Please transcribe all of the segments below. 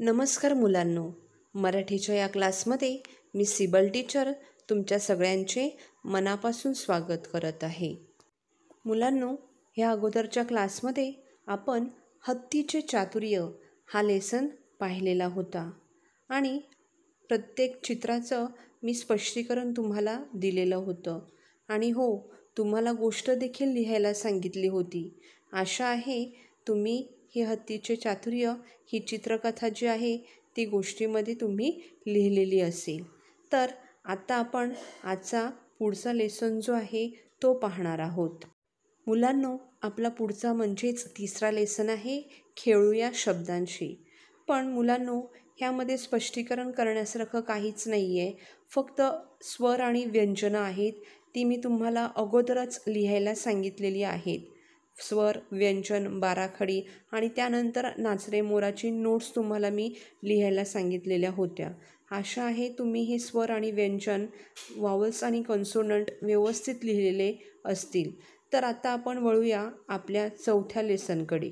नमस्कार मुलांनो मराठीच्या या क्लासमध्ये मी सिबल टीचर तुमच्या सगळ्यांचे मनापासून स्वागत करत आहे मुलांनो ह्या अगोदरच्या क्लासमध्ये आपण हत्तीचे चातुर्य हा लेसन पाहिलेला होता आणि प्रत्येक चित्राचं मी स्पष्टीकरण तुम्हाला दिलेलं होतं आणि हो तुम्हाला गोष्ट देखील लिहायला सांगितली होती आशा आहे तुम्ही हे हत्तीचे चातुर्य ही चित्रकथा जी आहे ती गोष्टीमध्ये तुम्ही लिहिलेली असेल तर आता आपण आजचा पुढचा लेसन जो आहे तो पाहणार आहोत मुलांनो आपला पुढचा म्हणजेच तिसरा लेसन आहे खेळूया शब्दांशी पण मुलांनो ह्यामध्ये स्पष्टीकरण करण्यासारखं काहीच नाही आहे फक्त स्वर आणि व्यंजनं आहेत ती मी तुम्हाला अगोदरच लिहायला सांगितलेली आहेत स्वर व्यंजन बाराखडी आणि त्यानंतर नाचरे मोराची नोट्स तुम्हाला मी लिहायला सांगितलेल्या होत्या आशा आहे तुम्ही हे स्वर आणि व्यंजन वावल्स आणि कन्सोनंट व्यवस्थित लिहिलेले असतील तर आता आपण वळूया आपल्या चौथ्या लेसनकडे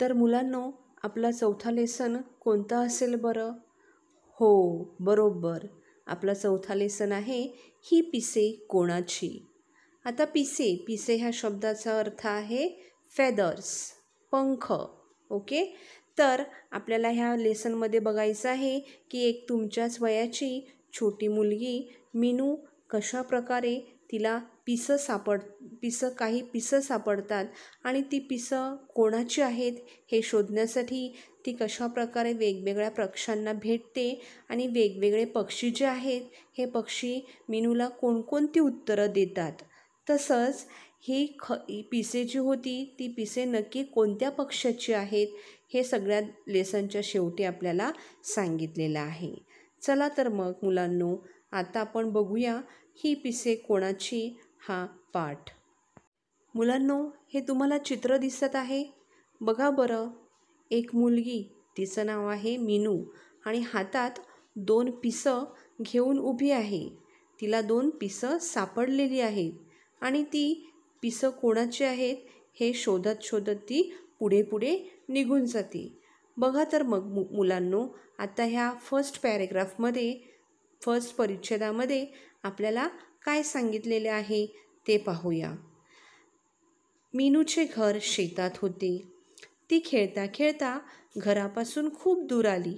तर मुलांनो आपला चौथा लेसन कोणता असेल बरं हो बरोबर आपला चौथा लेसन आहे ही पिसे कोणाची आता पिसे पिसे ह्या शब्दाचा अर्थ आहे फेदर्स पंख ओके तर आपल्याला ह्या लेसनमध्ये बघायचं आहे की एक तुमच्याच वयाची छोटी मुलगी मिनू कशा प्रकारे तिला पिसं सापड पिसं काही पिसं सापडतात आणि ती पिसं कोणाची आहेत हे शोधण्यासाठी ती कशा प्रकारे वेगवेगळ्या पक्ष्यांना भेटते आणि वेगवेगळे पक्षी जे आहेत हे पक्षी मिनूला कोणकोणती उत्तरं देतात तसंच ही ख पिसे जी होती ती पिसे नक्की कोणत्या पक्षाची आहेत हे सगळ्या लेसनच्या शेवटी आपल्याला सांगितलेलं आहे चला तर मग मुलांनो आता आपण बघूया ही पिसे कोणाची हा पाठ मुलांनो हे तुम्हाला चित्र दिसत आहे बघा बरं एक मुलगी तिचं नाव आहे मीनू आणि हातात दोन पिसं घेऊन उभी आहे तिला दोन पिसं सापडलेली आहेत आणि ती पिसं कोणाची आहेत हे शोधत शोधत ती पुढे पुढे निघून जाते बघा तर मग मु मुलांनो आता ह्या फर्स्ट पॅरेग्राफमध्ये फर्स्ट परिच्छेदामध्ये आपल्याला काय सांगितलेले आहे ते पाहूया मीनूचे घर शेतात होते ती खेळता खेळता घरापासून खूप दूर आली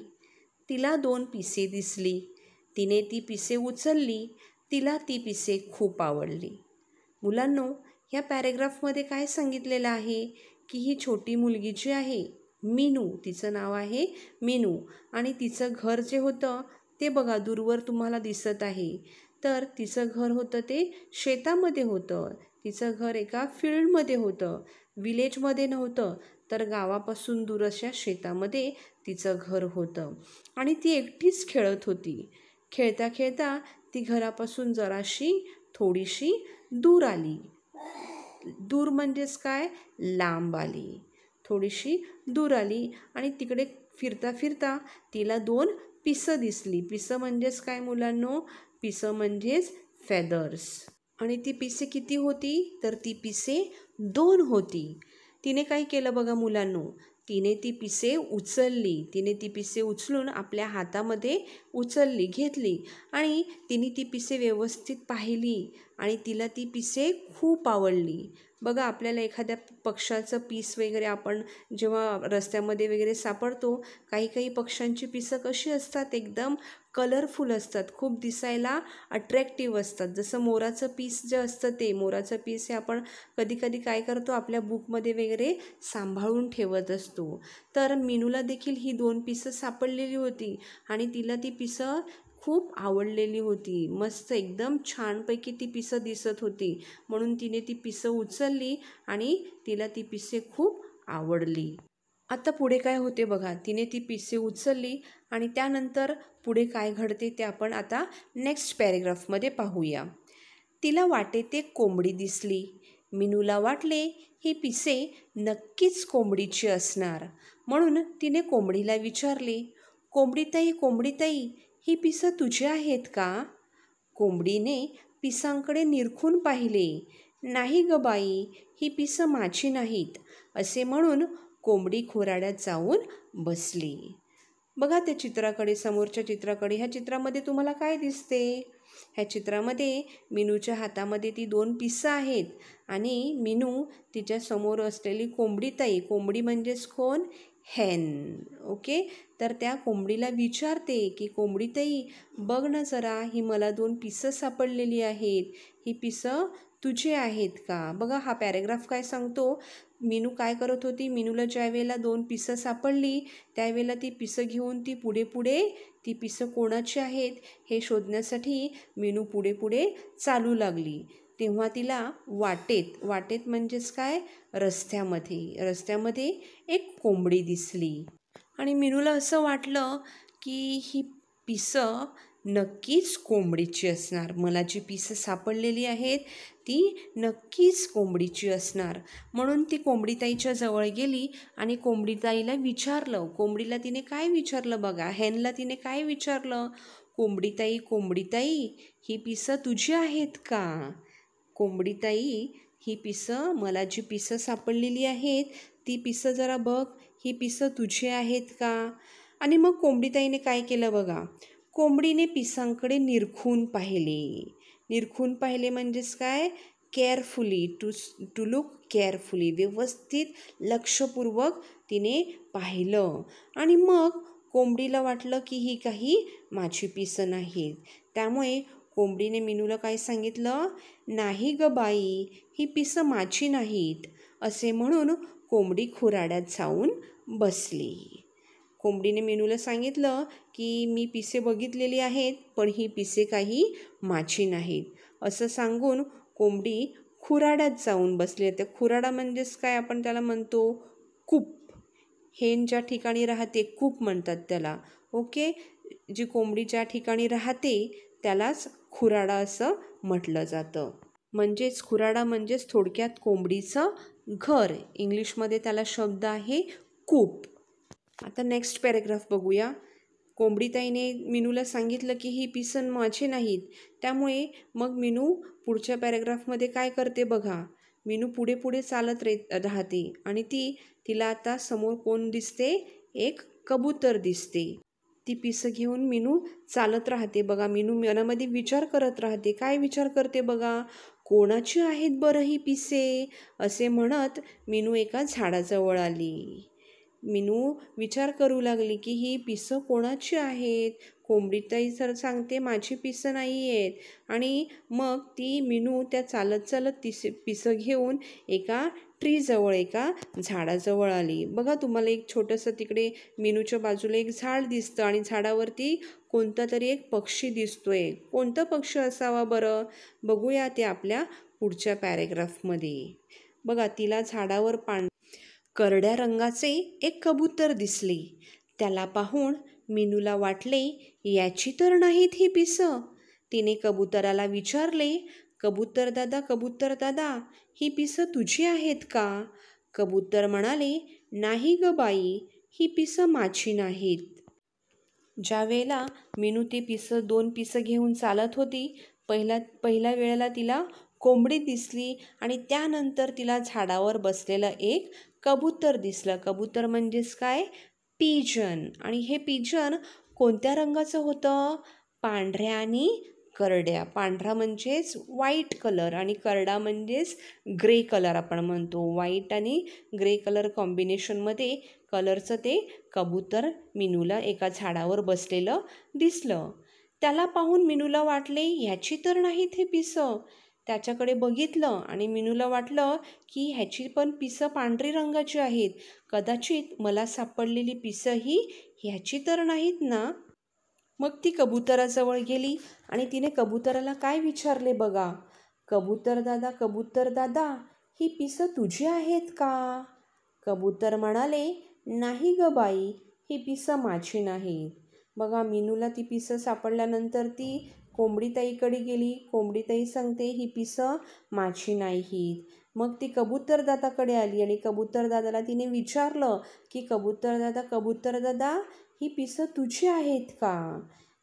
तिला दोन पिसे दिसली तिने ती पिसे उचलली तिला ती पिसे खूप आवडली मुलांनो ह्या पॅरेग्राफमध्ये काय सांगितलेलं आहे की ही छोटी मुलगी जी आहे मीनू तिचं नाव आहे मीनू आणि तिचं घर जे होतं ते बघा दूरवर तुम्हाला दिसत आहे तर तिचं घर होतं ते शेतामध्ये होतं तिचं घर एका फील्डमध्ये होतं विलेजमध्ये नव्हतं तर गावापासून दूर अशा शेतामध्ये तिचं घर होतं आणि ती एकटीच खेळत होती खेळता खेळता ती घरापासून जराशी थोडीशी दूर आली दूर म्हणजेच काय लांब आली थोडीशी दूर आली आणि तिकडे फिरता फिरता तिला दोन पिसं दिसली पिसं म्हणजेच काय मुलांनो पिसं म्हणजेच फेदर्स आणि ती पिसे किती होती तर ती पिसे दोन होती तिने काय केलं बघा मुलांनो तिने ती पिसे उचलली तिने ती पिसे उचलून आपल्या हातामध्ये उचलली घेतली आणि तिने ती पिसे व्यवस्थित पाहिली आणि तिला ती पिसे खूप आवडली बघा आपल्याला एखाद्या पक्षाचं पीस वगैरे आपण जेव्हा रस्त्यामध्ये वगैरे सापडतो काही काही पक्ष्यांची पिसं कशी असतात एकदम कलरफुल असतात खूप दिसायला अट्रॅक्टिव्ह असतात जसं मोराचं पीस जे असतं ते मोराचं पीस हे आपण कधीकधी काय करतो आपल्या बुकमध्ये वगैरे सांभाळून ठेवत असतो तर मिनूला देखील ही दोन पिसं सापडलेली होती आणि तिला ती पिसं खूप आवडलेली होती मस्त एकदम छानपैकी ती पिसं दिसत होती म्हणून तिने ती पिसं उचलली आणि तिला ती पिसे खूप आवडली आता पुढे काय होते बघा तिने ती पिसे उचलली आणि त्यानंतर पुढे काय घडते ते आपण आता नेक्स्ट पॅरेग्राफमध्ये पाहूया तिला वाटे ते कोंबडी दिसली मिनूला वाटले ही पिसे नक्कीच कोंबडीची असणार म्हणून तिने कोंबडीला विचारले कोंबडीताई कोंबडीताई ही पिसं तुझी आहेत का कोंबडीने पिसांकडे निरखून पाहिले नाही ग बाई ही पिसं माझी नाहीत असे म्हणून कोंबडी खोराड्यात जाऊन बसली बघा त्या चित्राकडे समोरच्या चित्राकडे ह्या चित्रामध्ये तुम्हाला काय दिसते ह्या चित्रामध्ये मिनूच्या हातामध्ये ती दोन पिसं आहेत आणि मिनू तिच्या समोर असलेली कोंबडीताई कोंबडी म्हणजेच कोण हॅन ओके तर त्या कोंबडीला विचारते की कोंबडी ताई बघ ना जरा ही मला दोन पिसं सापडलेली आहेत ही पिसं तुझे आहेत का बघा हा पॅरेग्राफ काय सांगतो मिनू काय करत होती मीनूला वेळेला दोन पिसं सापडली त्यावेळेला ती पिसं घेऊन ती पुढे पुढे ती पिसं कोणाची आहेत हे शोधण्यासाठी मिनू पुढे पुढे चालू लागली तेव्हा तिला वाटेत वाटेत म्हणजेच काय रस्त्यामध्ये रस्त्यामध्ये एक कोंबडी दिसली आणि मीनूला असं वाटलं की ही पिसं नक्कीच कोंबडीची असणार मला जी पिसं सापडलेली आहेत ती नक्कीच कोंबडीची असणार म्हणून ती कोंबडीताईच्या जवळ गेली आणि कोंबडीताईला विचारलं कोंबडीला तिने काय विचारलं बघा हॅनला तिने काय विचारलं कोंबडीताई कोंबडीताई ही पिसं तुझी आहेत का कोंबडीताई ही पिसं मला जी पिसं सापडलेली आहेत ती पिसं जरा बघ ही पिसं तुझी आहेत का आणि मग कोंबडीताईने काय केलं बघा कोंबडीने पिसांकडे निरखून पाहिले निरखून पाहिले म्हणजेच काय carefully to to look carefully व्यवस्थित लक्षपूर्वक तिने पाहिलं आणि मग कोंबडीला वाटलं की ही काही माझी पिसं नाहीत त्यामुळे कोंबडीने मिनूला काय सांगितलं नाही ग बाई ही पिसं माझी नाहीत असे म्हणून कोंबडी खुराड्यात जाऊन बसली कोंबडीने मेनूला सांगितलं की मी पिसे बघितलेली आहेत पण ही पिसे काही माझी नाहीत असं सांगून कोंबडी खुराड्यात जाऊन बसली त्या खुराडा म्हणजेच काय आपण त्याला म्हणतो कूप हे ज्या ठिकाणी राहते कूप म्हणतात त्याला ओके जी कोंबडी ज्या ठिकाणी राहते त्यालाच खुराडा असं म्हटलं जातं म्हणजेच खुराडा म्हणजेच थोडक्यात कोंबडीचं घर इंग्लिशमध्ये त्याला शब्द आहे कूप आता नेक्स्ट पॅरेग्राफ बघूया कोंबडीताईने मिनूला सांगितलं की ही पिसन माझे नाहीत त्यामुळे मग मिनू पुढच्या पॅरेग्राफमध्ये काय करते बघा मिनू पुढे पुढे चालत रे राहते आणि ती तिला आता समोर कोण दिसते एक कबूतर दिसते ती पिसं घेऊन मिनू चालत राहते बघा मिनू मनामध्ये विचार करत राहते काय विचार करते बघा कोणाची आहेत बरं ही पिसे असे म्हणत मिनू एका झाडाजवळ आली मिनू विचार करू लागली की ही पिसं कोणाची आहेत कोंबडीताई सर सांगते माझी पिसं नाही आहेत आणि मग ती मिनू त्या चालत चालत तिस पिसं घेऊन एका ट्रीजवळ एका झाडाजवळ आली बघा तुम्हाला एक छोटंसं तिकडे मिनूच्या बाजूला एक झाड दिसतं आणि झाडावरती कोणता तरी एक पक्षी दिसतोय कोणतं पक्षी असावा बरं बघूया ते आपल्या पुढच्या पॅरेग्राफमध्ये बघा तिला झाडावर पां करड्या रंगाचे एक कबूतर दिसले त्याला पाहून मिनूला वाटले याची तर नाहीत ही पिसं तिने कबुतराला विचारले कबूतर दादा कबूतर दादा ही पिसं तुझी आहेत का कबूतर म्हणाले नाही ग बाई ही पिसं माझी नाहीत वेळेला मिनू ती पिसं दोन पिसं घेऊन चालत होती पहिला पहिल्या वेळेला तिला कोंबडी दिसली आणि त्यानंतर तिला झाडावर बसलेलं एक कबूतर दिसलं कबूतर म्हणजेच काय पिजन आणि हे पिजन कोणत्या रंगाचं होतं पांढऱ्या आणि करड्या पांढरा म्हणजेच व्हाईट कलर आणि करडा म्हणजेच ग्रे कलर आपण म्हणतो व्हाईट आणि ग्रे कलर कॉम्बिनेशनमध्ये कलरचं ते कबूतर मिनूला एका झाडावर बसलेलं दिसलं त्याला पाहून मिनूला वाटले ह्याची तर नाही ते पिसं त्याच्याकडे बघितलं आणि मिनूला वाटलं की ह्याची पण पिसं पांढरी रंगाची आहेत कदाचित मला सापडलेली पिसं ही ह्याची तर नाहीत ना मग ती कबुतराजवळ गेली आणि तिने कबुतराला काय विचारले बघा कबूतर दादा कबूतर दादा ही पिसं तुझी आहेत का कबूतर म्हणाले नाही ग बाई ही पिसं माझी नाही बघा मिनूला ती पिसं सापडल्यानंतर ती कोंबडीताईकडे गेली कोंबडीताई सांगते ही पिसं माझी नाही मग ती कबूतरदादाकडे आली आणि कबूतरदादाला तिने विचारलं की कबूतरदादा कबूतरदादा ही पिसं तुझी आहेत का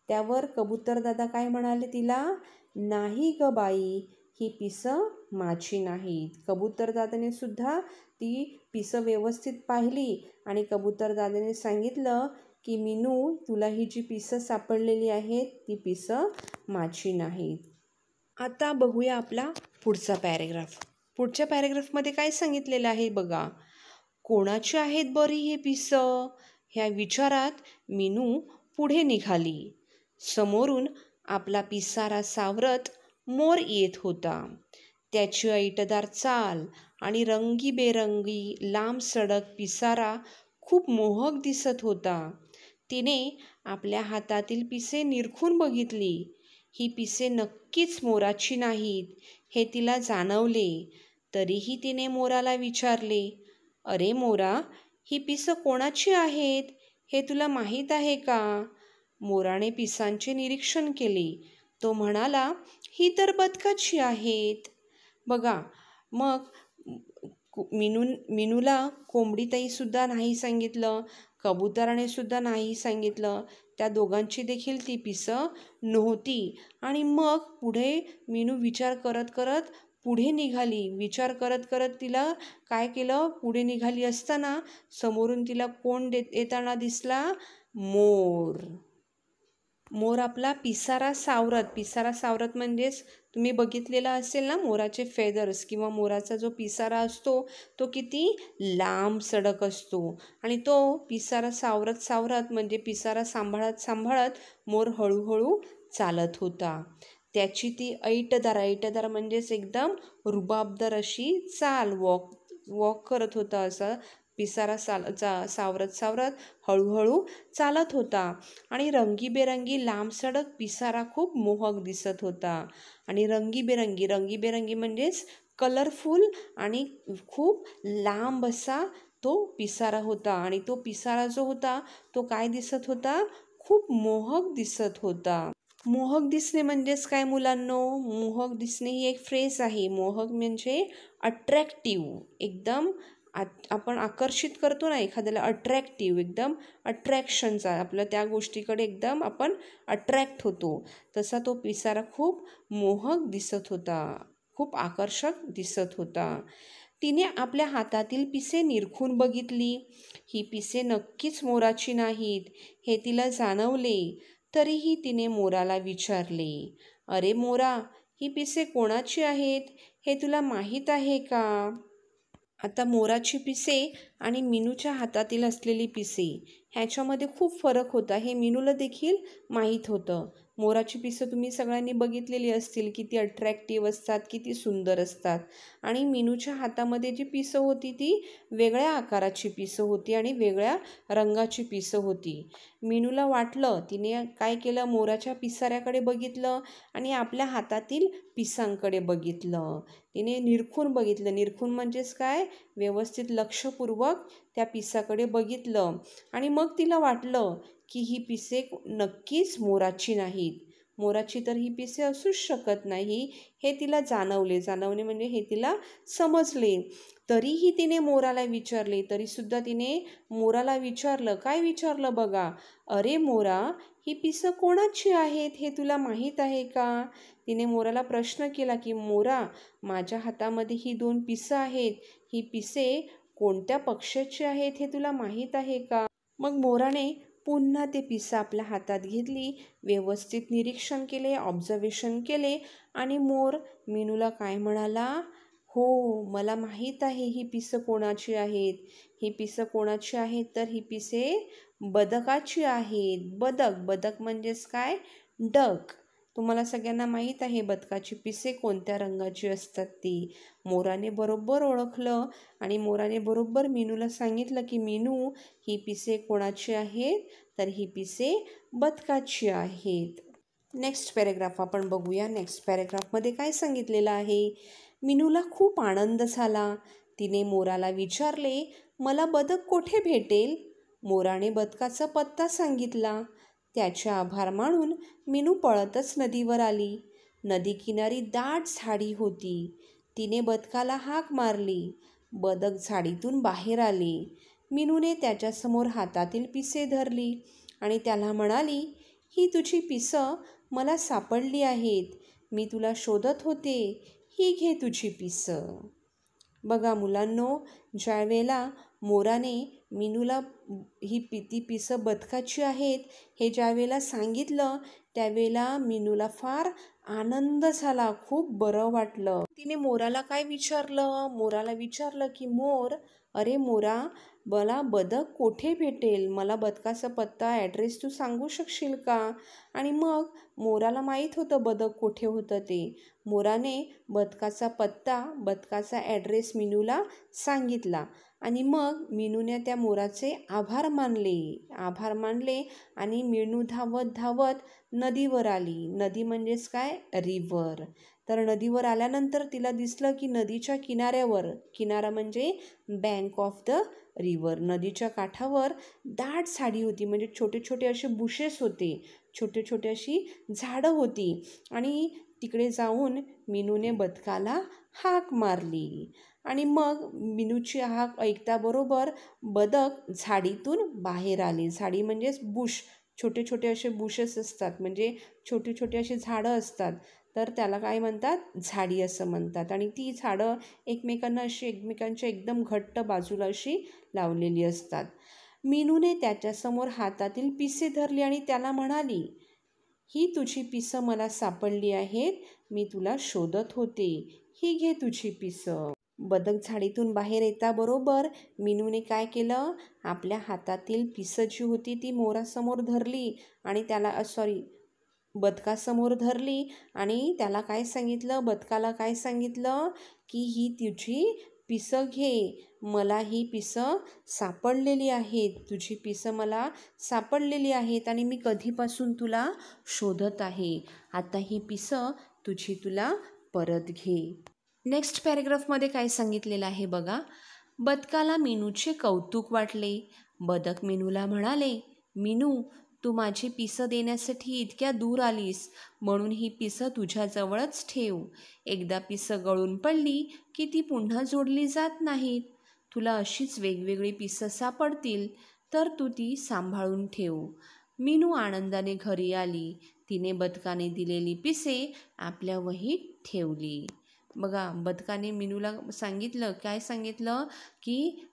त्यावर कबूतरदादा काय म्हणाले तिला नाही ग बाई ही पिसं माझी नाहीत कबूतरदादाने सुद्धा ती पिसं व्यवस्थित पाहिली आणि कबूतरदादाने सांगितलं की मिनू तुला ही जी पिसं सापडलेली आहेत ती पिसं माझी नाहीत आता बघूया आपला पुढचा पॅरेग्राफ पुढच्या पॅरेग्राफमध्ये काय सांगितलेलं आहे बघा कोणाची आहेत बरी हे पिसं ह्या विचारात मिनू पुढे निघाली समोरून आपला पिसारा सावरत मोर येत होता त्याची ऐटदार चाल आणि रंगीबेरंगी लांब सडक पिसारा खूप मोहक दिसत होता तिने आपल्या हातातील पिसे निरखून बघितली ही पिसे नक्कीच मोराची नाहीत हे तिला जाणवले तरीही तिने मोराला विचारले अरे मोरा ही पिसं कोणाची आहेत हे तुला माहीत आहे का मोराने पिसांचे निरीक्षण केले तो म्हणाला ही तर बदकाची आहेत बघा मग मिनू मिनूला कोंबडीताईसुद्धा नाही सांगितलं कबूतराने सुद्धा नाही सांगितलं त्या दोघांची देखील ती पिसं नव्हती आणि मग पुढे मीनू विचार करत करत पुढे निघाली विचार करत करत तिला काय केलं पुढे निघाली असताना समोरून तिला कोण देत येताना दिसला मोर मोर आपला पिसारा सावरत पिसारा सावरत म्हणजेच तुम्ही बघितलेला असेल ना मोराचे फेदर्स किंवा मोराचा जो पिसारा असतो तो किती लांब सडक असतो आणि तो पिसारा सावरत सावरत म्हणजे पिसारा सांभाळत सांभाळत मोर हळूहळू चालत होता त्याची ती ऐटदार ऐटदार म्हणजेच एकदम रुबाबदार अशी चाल वॉक वॉक करत होता असं पिसारा साल चा सावरत सावरत हळूहळू चालत होता आणि रंगीबेरंगी लांब सडक पिसारा खूप मोहक दिसत होता आणि रंगीबेरंगी रंगीबेरंगी म्हणजेच कलरफुल आणि खूप लांब असा तो पिसारा होता आणि तो पिसारा जो होता तो काय दिसत होता खूप मोहक दिसत होता मोहक दिसणे म्हणजेच काय मुलांनो मोहक दिसणे ही एक फ्रेज आहे मोहक म्हणजे अट्रॅक्टिव्ह एकदम आत आपण आकर्षित करतो ना एखाद्याला अट्रॅक्टिव्ह एकदम अट्रॅक्शनचा आपलं त्या गोष्टीकडे एकदम आपण अट्रॅक्ट होतो तसा तो पिसारा खूप मोहक दिसत होता खूप आकर्षक दिसत होता तिने आपल्या हातातील पिसे निरखून बघितली ही पिसे नक्कीच मोराची नाहीत हे तिला जाणवले तरीही तिने मोराला विचारले अरे मोरा ही पिसे कोणाची आहेत हे तुला माहीत आहे का आता मोराची पिसे आणि मिनूच्या हातातील असलेली पिसे ह्याच्यामध्ये खूप फरक होता हे मिनूला देखील माहीत होतं मोराची पिसं तुम्ही सगळ्यांनी बघितलेली असतील किती अट्रॅक्टिव्ह असतात किती सुंदर असतात आणि मीनूच्या हातामध्ये जी पिसं होती ती वेगळ्या आकाराची पिसं होती आणि वेगळ्या रंगाची पिसं होती मीनूला वाटलं तिने काय केलं मोराच्या पिसाऱ्याकडे बघितलं आणि आपल्या हातातील पिसांकडे बघितलं तिने निरखून बघितलं निरखून म्हणजेच काय व्यवस्थित लक्षपूर्वक त्या पिसाकडे बघितलं आणि मग तिला वाटलं की ही पिसे नक्कीच मोराची नाहीत मोराची तर ही पिसे असूच शकत नाही हे तिला जाणवले जाणवणे म्हणजे हे तिला समजले तरीही तिने मोराला विचारले तरीसुद्धा तिने मोराला विचारलं काय विचारलं बघा अरे मोरा ही पिसं कोणाची आहेत हे तुला माहीत आहे का तिने मोराला प्रश्न केला की मोरा माझ्या हातामध्ये ही दोन पिसं आहेत ही पिसे कोणत्या पक्षाची आहेत हे तुला माहीत आहे का मग मोराने पुन्हा ते पिसं आपल्या हातात घेतली व्यवस्थित निरीक्षण केले ऑब्झर्वेशन केले आणि मोर मेनूला काय म्हणाला हो मला माहीत आहे ही पिसं कोणाची आहेत ही पिसं कोणाची आहेत तर ही पिसे बदकाची आहेत बदक बदक म्हणजेच काय डक तुम्हाला सगळ्यांना माहीत आहे बदकाची पिसे कोणत्या रंगाची असतात ती मोराने बरोबर ओळखलं आणि मोराने बरोबर मीनूला सांगितलं की मीनू ही पिसे कोणाची आहेत तर ही पिसे बदकाची आहेत नेक्स्ट पॅरेग्राफ आपण बघूया नेक्स्ट पॅरेग्राफमध्ये काय सांगितलेलं आहे मिनूला खूप आनंद झाला तिने मोराला विचारले मला बदक कोठे भेटेल मोराने बदकाचा पत्ता सांगितला त्याचे आभार मानून मिनू पळतच नदीवर आली नदी किनारी दाट झाडी होती तिने बदकाला हाक मारली बदक झाडीतून बाहेर आली मिनूने त्याच्यासमोर हातातील पिसे धरली आणि त्याला म्हणाली ही तुझी पिसं मला सापडली आहेत मी तुला शोधत होते ही घे तुझी पिसं बघा मुलांनो ज्यावेळेला मोराने मिनूला ही पिती पिसं बदकाची आहेत हे ज्यावेळेला सांगितलं त्यावेळेला मिनूला फार आनंद झाला खूप बरं वाटलं तिने मोराला काय विचारलं मोराला विचारलं की मोर अरे मोरा मला बदक कोठे भेटेल मला बदकाचा पत्ता ॲड्रेस तू सांगू शकशील का आणि मग मोराला माहीत होतं बदक कोठे होतं ते मोराने बदकाचा पत्ता बदकाचा ॲड्रेस मिनूला सांगितला आणि मग मिनूने त्या मोराचे आभार मानले आभार मानले आणि मिनू धावत धावत नदीवर आली नदी म्हणजेच काय रिव्हर तर नदीवर आल्यानंतर तिला दिसलं की नदीच्या किनाऱ्यावर किनारा म्हणजे बँक ऑफ द रिवर नदीच्या काठावर दाट साडी होती म्हणजे छोटे छोटे असे बुशेस होते छोटे छोटे अशी झाडं होती आणि तिकडे जाऊन मिनूने बदकाला हाक मारली आणि मग मिनूची हाक ऐकताबरोबर बदक झाडीतून बाहेर आले झाडी म्हणजेच बुश छोटे छोटे असे बुशेस असतात म्हणजे छोटे छोटे असे झाडं असतात तर त्याला काय म्हणतात झाडी असं म्हणतात आणि ती झाडं एकमेकांना अशी एकमेकांच्या एकदम घट्ट बाजूला अशी लावलेली असतात मिनूने त्याच्यासमोर हातातील पिसे धरली आणि त्याला म्हणाली ही तुझी पिसं मला सापडली आहेत मी तुला शोधत होते ही घे तुझी पिसं बदक झाडीतून बाहेर येता बरोबर मिनूने काय केलं आपल्या हातातील पिसं जी होती ती मोरासमोर धरली आणि त्याला सॉरी बदकासमोर धरली आणि त्याला काय सांगितलं बदकाला काय सांगितलं की ही तुझी पिसं घे मला ही पिसं सापडलेली आहेत तुझी पिसं मला सापडलेली आहेत आणि मी कधीपासून तुला शोधत आहे आता ही पिसं तुझी तुला परत घे नेक्स्ट पॅरेग्राफमध्ये काय सांगितलेलं आहे बघा बदकाला मेनूचे कौतुक वाटले बदक मेनूला म्हणाले मिनू तू माझी पिसं देण्यासाठी इतक्या दूर आलीस म्हणून ही पिसं तुझ्याजवळच ठेव एकदा पिसं गळून पडली की ती पुन्हा जोडली जात नाहीत तुला अशीच वेगवेगळी पिसं सापडतील तर तू ती सांभाळून ठेव मीनू आनंदाने घरी आली तिने बदकाने दिलेली पिसे आपल्या वहीत ठेवली बघा बदकाने मिनूला सांगितलं काय सांगितलं की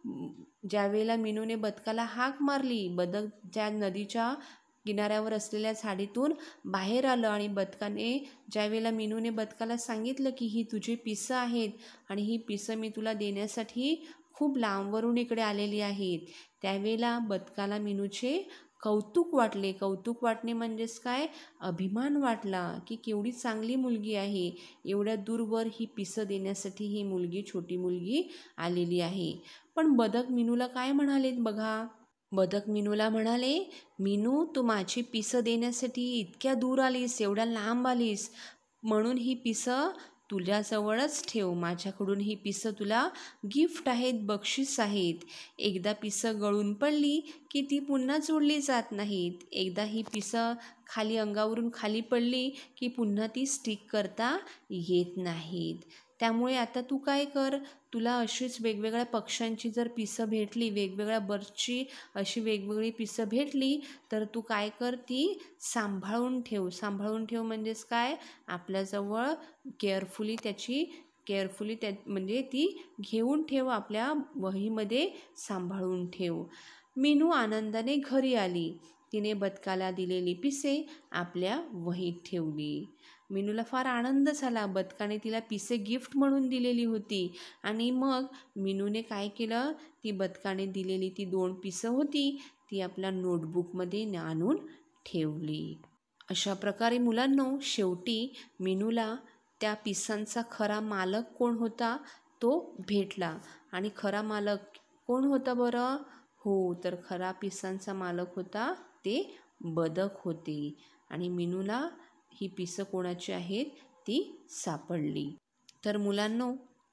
ज्यावेळेला मिनूने बदकाला हाक मारली बदक ज्या नदीच्या किनाऱ्यावर असलेल्या झाडीतून बाहेर आलं आणि बदकाने ज्यावेळेला मिनूने बदकाला सांगितलं की ही तुझी पिसं आहेत आणि ही पिसं मी तुला देण्यासाठी खूप लांबवरून इकडे आलेली आहेत त्यावेळेला बदकाला मिनूचे कौतुक वाटले कौतुक वाटणे म्हणजेच काय अभिमान वाटला की केवढी चांगली मुलगी आहे एवढ्या दूरवर ही पिसं देण्यासाठी ही मुलगी छोटी मुलगी आलेली आहे पण बदक मिनूला काय म्हणालेत बघा बदक मिनूला म्हणाले मिनू तू माझी पिसं देण्यासाठी इतक्या दूर आलीस एवढ्या लांब आलीस म्हणून ही पिसं तुझ्याजवळच ठेव माझ्याकडून ही पिसं तुला गिफ्ट आहेत बक्षीस आहेत एकदा पिसं गळून पडली की ती पुन्हा जोडली जात नाहीत एकदा ही पिसं खाली अंगावरून खाली पडली की पुन्हा ती स्टिक करता येत नाहीत त्यामुळे आता तू काय कर तुला अशीच वेगवेगळ्या पक्ष्यांची जर पिसं भेटली वेगवेगळ्या बर्डची अशी वेगवेगळी पिसं भेटली तर तू काय कर ती सांभाळून ठेव सांभाळून ठेव म्हणजेच काय आपल्याजवळ केअरफुली त्याची केअरफुली त्या म्हणजे ती घेऊन ठेव आपल्या वहीमध्ये सांभाळून ठेव मीनू आनंदाने घरी आली तिने बदकाला दिलेली पिसे आपल्या वहीत ठेवली मिनूला फार आनंद झाला बदकाने तिला पिसे गिफ्ट म्हणून दिलेली होती आणि मग मिनूने काय केलं ती बदकाने दिलेली ती दोन पिसं होती ती आपल्या नोटबुकमध्ये आणून ठेवली अशा प्रकारे मुलांनो शेवटी मिनूला त्या पिसांचा खरा मालक कोण होता तो भेटला आणि खरा मालक कोण होता बरं हो तर खरा पिसांचा मालक होता ते बदक होते आणि मिनूला ही पिसं कोणाची आहेत ती सापडली तर मुलांनो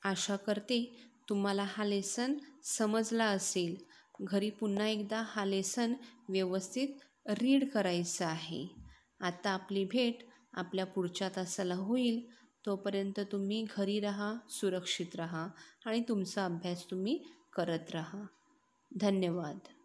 आशा करते तुम्हाला हा लेसन समजला असेल घरी पुन्हा एकदा हा लेसन व्यवस्थित रीड करायचा आहे आता आपली भेट आपल्या पुढच्या तासाला होईल तोपर्यंत तुम्ही घरी रहा सुरक्षित रहा आणि तुमचा अभ्यास तुम्ही करत राहा धन्यवाद